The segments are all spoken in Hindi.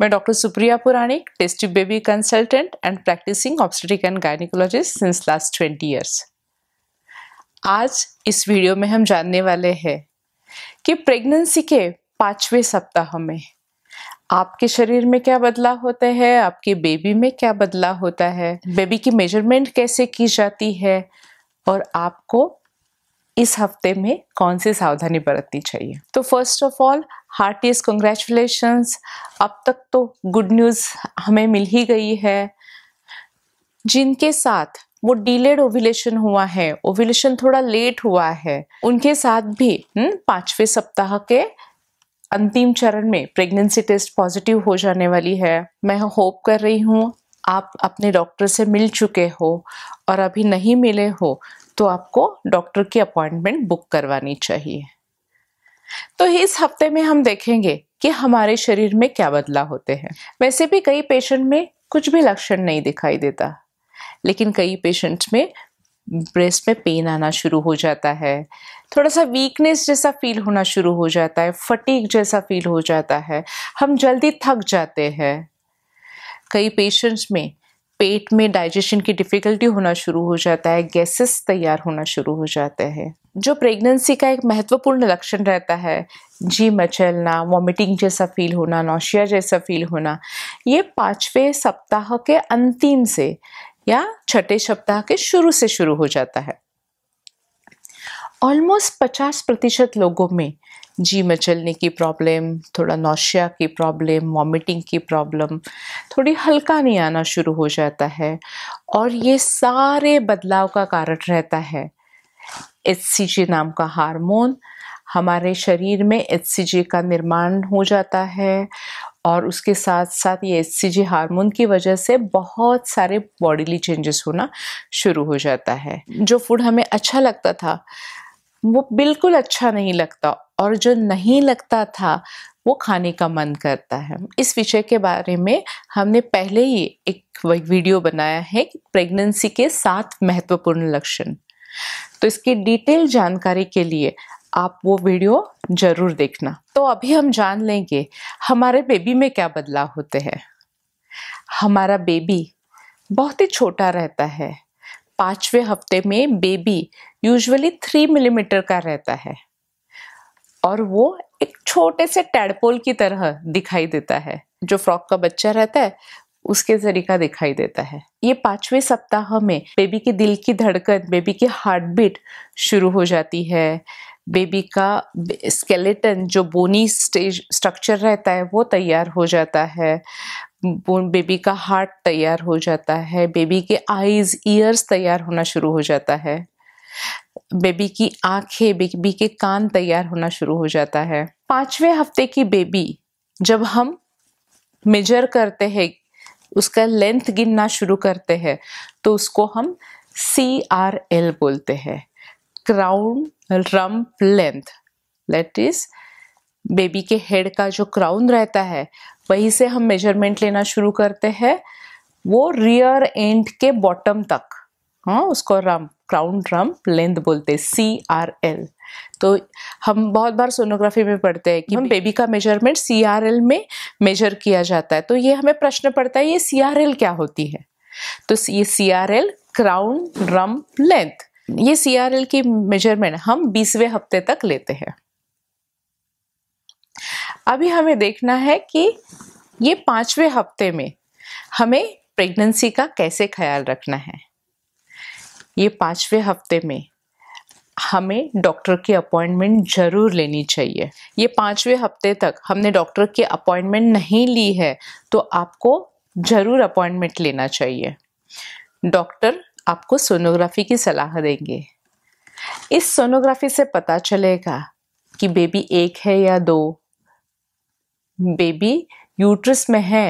मैं doctor Supriya Puranik test tube baby consultant and practising obstetric and gynaecologist since last twenty years आज इस वीडियो में हम जानने वाले हैं कि प्रेगनेंसी के पांचवें सप्ताह में आपके शरीर में क्या बदलाव होता है आपके बेबी में क्या बदलाव होता है बेबी की मेजरमेंट कैसे की जाती है और आपको इस हफ्ते में कौन सी सावधानी बरतनी चाहिए तो first of all heartiest congratulations अब तक तो गुड न्यूज़ हमें मिल ही गई है जिनके साथ वो डिलेड ओविलेशन हुआ है ओविलेशन थोड़ा लेट हुआ है उनके साथ भी हम्म, पांचवें सप्ताह के अंतिम चरण में प्रेगनेंसी टेस्ट पॉजिटिव हो जाने वाली है मैं होप कर रही हूँ आप अपने डॉक्टर से मिल चुके हो और अभी नहीं मिले हो तो आपको डॉक्टर की अपॉइंटमेंट बुक करवानी चाहिए तो इस हफ्ते में हम देखेंगे कि हमारे शरीर में क्या बदलाव होते हैं वैसे भी कई पेशेंट में कुछ भी लक्षण नहीं दिखाई देता लेकिन कई पेशेंट्स में ब्रेस्ट में पेन आना शुरू हो जाता है थोड़ा सा वीकनेस जैसा फील होना शुरू हो जाता है फटीक जैसा फील हो जाता है हम जल्दी थक जाते हैं कई पेशेंट्स में पेट में डाइजेशन की डिफ़िकल्टी होना शुरू हो जाता है गैसेस तैयार होना शुरू हो जाते हैं जो प्रेगनेंसी का एक महत्वपूर्ण लक्षण रहता है जी मचलना वॉमिटिंग जैसा फील होना नौशिया जैसा फील होना ये पाँचवें सप्ताह के अंतिम से या छठे सप्ताह के शुरू से शुरू हो जाता है ऑलमोस्ट पचास प्रतिशत लोगों में जी मचलने की प्रॉब्लम थोड़ा नौशिया की प्रॉब्लम वॉमिटिंग की प्रॉब्लम थोड़ी हल्का नहीं आना शुरू हो जाता है और ये सारे बदलाव का कारण रहता है एच नाम का हार्मोन हमारे शरीर में एच का निर्माण हो जाता है और उसके साथ साथ ये एच सी हार्मोन की वजह से बहुत सारे बॉडीली चेंजेस होना शुरू हो जाता है जो फूड हमें अच्छा लगता था वो बिल्कुल अच्छा नहीं लगता और जो नहीं लगता था वो खाने का मन करता है इस विषय के बारे में हमने पहले ही एक वीडियो बनाया है कि प्रेगनेंसी के सात महत्वपूर्ण लक्षण तो इसकी डिटेल जानकारी के लिए आप वो वीडियो जरूर देखना तो अभी हम जान लेंगे हमारे बेबी में क्या बदलाव होते हैं हमारा बेबी बहुत ही छोटा रहता है पांचवे हफ्ते में बेबी यूजुअली थ्री मिलीमीटर का रहता है और वो एक छोटे से टैडपोल की तरह दिखाई देता है जो फ्रॉक का बच्चा रहता है उसके जरिए दिखाई देता है ये पांचवें सप्ताह में बेबी के दिल की धड़कन बेबी की हार्ट बीट शुरू हो जाती है बेबी का स्केलेटन जो बोनी स्टेज स्ट्रक्चर रहता है वो तैयार हो जाता है बेबी का हार्ट तैयार हो जाता है बेबी के आईज ईयर्स तैयार होना शुरू हो जाता है बेबी की आंखें बेबी के कान तैयार होना शुरू हो जाता है पांचवें हफ्ते की बेबी जब हम मेजर करते हैं उसका लेंथ गिनना शुरू करते हैं तो उसको हम सी आर एल बोलते हैं crown rump length let is baby के हेड का जो क्राउन रहता है वहीं से हम मेजरमेंट लेना शुरू करते हैं वो रियर एंड के बॉटम तक हाँ उसको रम क्राउन रम्प लेंथ बोलते हैं सी आर एल तो हम बहुत बार सोनोग्राफी में पढ़ते हैं कि हम बेबी का मेजरमेंट सी आर एल में मेजर किया जाता है तो ये हमें प्रश्न पड़ता है ये सी आर एल क्या होती है तो ये C R L crown rump length ये सी आर एल की मेजरमेंट हम बीसवें हफ्ते तक लेते हैं अभी हमें देखना है कि ये पाँचवें हफ्ते में हमें प्रेगनेंसी का कैसे ख्याल रखना है ये पाँचवें हफ्ते में हमें डॉक्टर की अपॉइंटमेंट ज़रूर लेनी चाहिए ये पाँचवें हफ्ते तक हमने डॉक्टर की अपॉइंटमेंट नहीं ली है तो आपको ज़रूर अपॉइंटमेंट लेना चाहिए डॉक्टर आपको सोनोग्राफी की सलाह देंगे इस सोनोग्राफी से पता चलेगा कि बेबी एक है या दो बेबी यूट्रस में है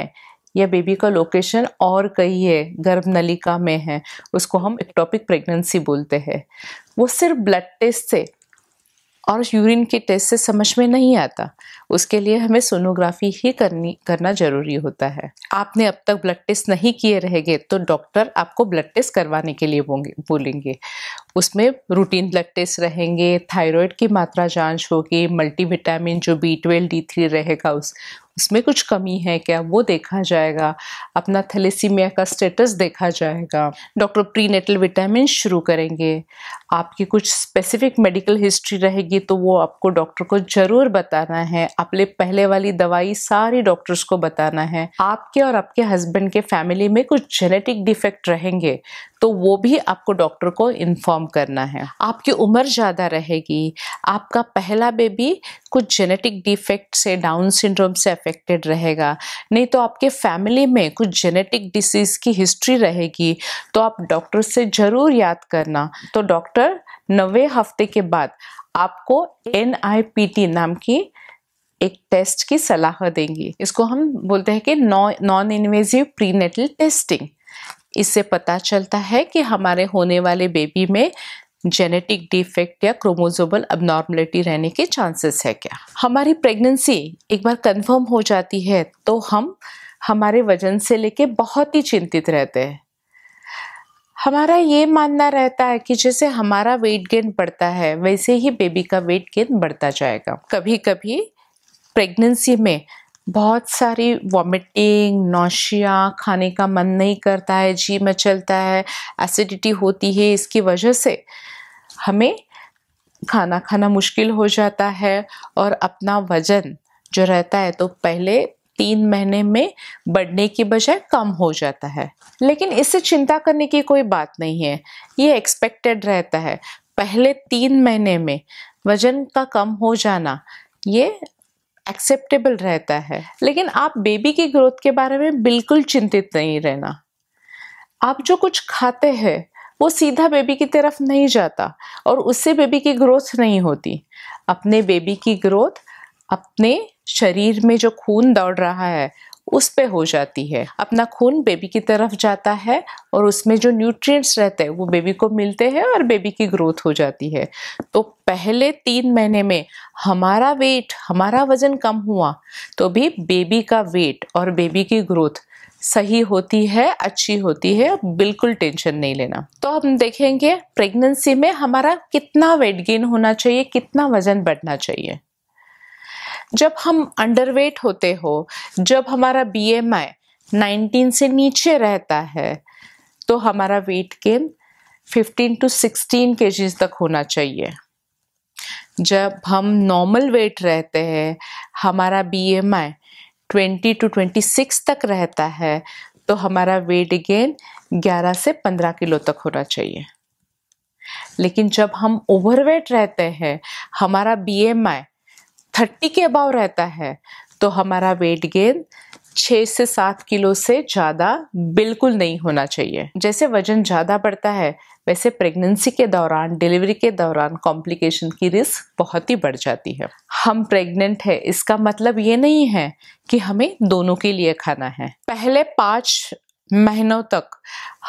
या बेबी का लोकेशन और कहीं है गर्भ नलिका में है उसको हम एक्टॉपिक प्रेगनेंसी बोलते हैं वो सिर्फ ब्लड टेस्ट से और यूरिन के टेस्ट से समझ में नहीं आता उसके लिए हमें सोनोग्राफी ही करनी करना ज़रूरी होता है आपने अब तक ब्लड टेस्ट नहीं किए रहेंगे तो डॉक्टर आपको ब्लड टेस्ट करवाने के लिए बोलेंगे उसमें रूटीन ब्लड टेस्ट रहेंगे थायराइड की मात्रा जांच होगी मल्टीविटामिन जो बी ट्वेल्व डी थ्री रहेगा उस उसमें कुछ कमी है क्या वो देखा जाएगा अपना थैलेसीमिया का स्टेटस देखा जाएगा डॉक्टर प्री नेटल विटामिन शुरू करेंगे आपकी कुछ स्पेसिफिक मेडिकल हिस्ट्री रहेगी तो वो आपको डॉक्टर को ज़रूर बताना है अपने पहले वाली दवाई सारी डॉक्टर्स को बताना है आपके और आपके हस्बैंड के फैमिली में कुछ जेनेटिक डिफेक्ट रहेंगे तो वो भी आपको डॉक्टर को इन्फॉर्म करना है आपकी उम्र ज़्यादा रहेगी आपका पहला बेबी कुछ जेनेटिक डिफेक्ट से डाउन सिंड्रोम से अफेक्टेड रहेगा नहीं तो आपके फैमिली में कुछ जेनेटिक डिसीज़ की हिस्ट्री रहेगी तो आप डॉक्टर से ज़रूर याद करना तो डॉक्टर नवे हफ्ते के बाद आपको एन नाम की एक टेस्ट की सलाह देंगी इसको हम बोलते हैं कि नॉन इन्वेजिव प्रीनेटल टेस्टिंग इससे पता चलता है कि हमारे होने वाले बेबी में जेनेटिक डिफेक्ट या क्रोमोजोबल अबनॉर्मलिटी रहने के चांसेस है क्या हमारी प्रेगनेंसी एक बार कंफर्म हो जाती है तो हम हमारे वजन से लेके बहुत ही चिंतित रहते हैं हमारा ये मानना रहता है कि जैसे हमारा वेट गेन बढ़ता है वैसे ही बेबी का वेट गेन बढ़ता जाएगा कभी कभी प्रेगनेंसी में बहुत सारी वॉमिटिंग नौशिया खाने का मन नहीं करता है जी मचलता है एसिडिटी होती है इसकी वजह से हमें खाना खाना मुश्किल हो जाता है और अपना वज़न जो रहता है तो पहले तीन महीने में बढ़ने की बजाय कम हो जाता है लेकिन इससे चिंता करने की कोई बात नहीं है ये एक्सपेक्टेड रहता है पहले तीन महीने में वज़न का कम हो जाना ये एक्सेप्टेबल रहता है लेकिन आप बेबी की ग्रोथ के बारे में बिल्कुल चिंतित नहीं रहना आप जो कुछ खाते हैं वो सीधा बेबी की तरफ नहीं जाता और उससे बेबी की ग्रोथ नहीं होती अपने बेबी की ग्रोथ अपने शरीर में जो खून दौड़ रहा है उस पर हो जाती है अपना खून बेबी की तरफ जाता है और उसमें जो न्यूट्रिएंट्स रहते हैं वो बेबी को मिलते हैं और बेबी की ग्रोथ हो जाती है तो पहले तीन महीने में हमारा वेट हमारा वजन कम हुआ तो भी बेबी का वेट और बेबी की ग्रोथ सही होती है अच्छी होती है बिल्कुल टेंशन नहीं लेना तो हम देखेंगे प्रेगनेंसी में हमारा कितना वेट गेन होना चाहिए कितना वजन बढ़ना चाहिए जब हम अंडरवेट होते हो जब हमारा बी एम आई नाइनटीन से नीचे रहता है तो हमारा वेट गेन 15 टू 16 के तक होना चाहिए जब हम नॉर्मल वेट रहते हैं हमारा B M I twenty to twenty six तक रहता है तो हमारा वेट गेन 11 से 15 किलो तक होना चाहिए लेकिन जब हम ओवरवेट रहते हैं हमारा बी एम आई थर्टी के अबाव रहता है तो हमारा वेट गेन छः से सात किलो से ज़्यादा बिल्कुल नहीं होना चाहिए जैसे वजन ज़्यादा बढ़ता है वैसे प्रेगनेंसी के दौरान डिलीवरी के दौरान कॉम्प्लिकेशन की रिस्क बहुत ही बढ़ जाती है हम प्रेग्नेंट है इसका मतलब ये नहीं है कि हमें दोनों के लिए खाना है पहले पाँच महीनों तक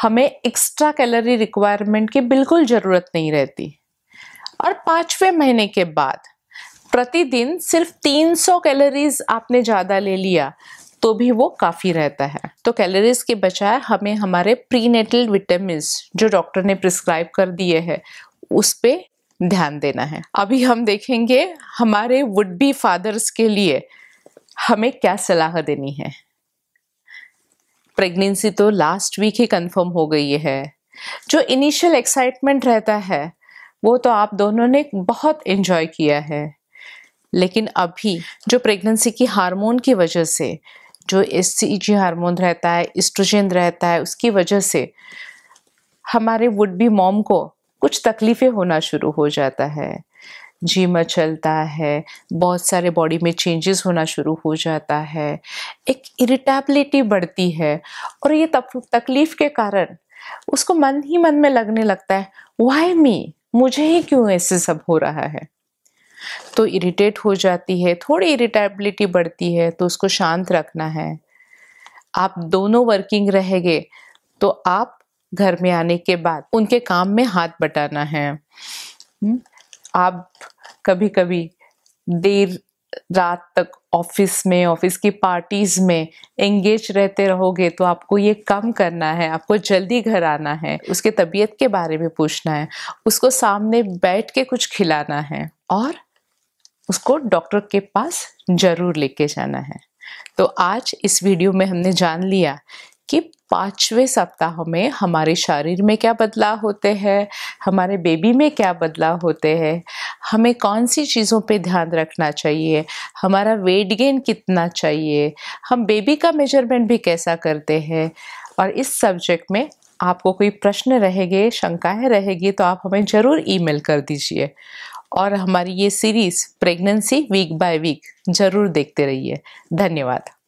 हमें एक्स्ट्रा कैलोरी रिक्वायरमेंट की बिल्कुल ज़रूरत नहीं रहती और पाँचवें महीने के बाद प्रतिदिन सिर्फ 300 कैलोरीज आपने ज़्यादा ले लिया तो भी वो काफ़ी रहता है तो कैलोरीज के बजाय हमें हमारे प्रीनेटल विटामिन जो डॉक्टर ने प्रिस्क्राइब कर दिए हैं उस पर ध्यान देना है अभी हम देखेंगे हमारे वुड बी फादर्स के लिए हमें क्या सलाह देनी है प्रेगनेंसी तो लास्ट वीक ही कंफर्म हो गई है जो इनिशियल एक्साइटमेंट रहता है वो तो आप दोनों ने बहुत एंजॉय किया है लेकिन अभी जो प्रेगनेंसी की हार्मोन की वजह से जो एस सी जी हारमोन रहता है इस्ट्रोजन रहता है उसकी वजह से हमारे वुड बी मॉम को कुछ तकलीफ़ें होना शुरू हो जाता है जी चलता है बहुत सारे बॉडी में चेंजेस होना शुरू हो जाता है एक इरिटेबिलिटी बढ़ती है और ये तकलीफ़ के कारण उसको मन ही मन में लगने लगता है वाई मी मुझे ही क्यों ऐसे सब हो रहा है तो इरिटेट हो जाती है थोड़ी इरिटेबिलिटी बढ़ती है तो उसको शांत रखना है आप दोनों वर्किंग रहेंगे तो आप घर में आने के बाद उनके काम में हाथ बटाना है हम्म, आप कभी कभी देर रात तक ऑफिस में ऑफिस की पार्टीज में एंगेज रहते रहोगे तो आपको ये कम करना है आपको जल्दी घर आना है उसके तबीयत के बारे में पूछना है उसको सामने बैठ के कुछ खिलाना है और उसको डॉक्टर के पास जरूर लेके जाना है तो आज इस वीडियो में हमने जान लिया कि पाँचवें सप्ताह में हमारे शरीर में क्या बदलाव होते हैं हमारे बेबी में क्या बदलाव होते हैं हमें कौन सी चीज़ों पे ध्यान रखना चाहिए हमारा वेट गेन कितना चाहिए हम बेबी का मेजरमेंट भी कैसा करते हैं और इस सब्जेक्ट में आपको कोई प्रश्न रहेंगे शंकाएं रहेगी तो आप हमें ज़रूर ईमेल कर दीजिए और हमारी ये series pregnancy week by week ज़रूर देखते रहिए धन्यवाद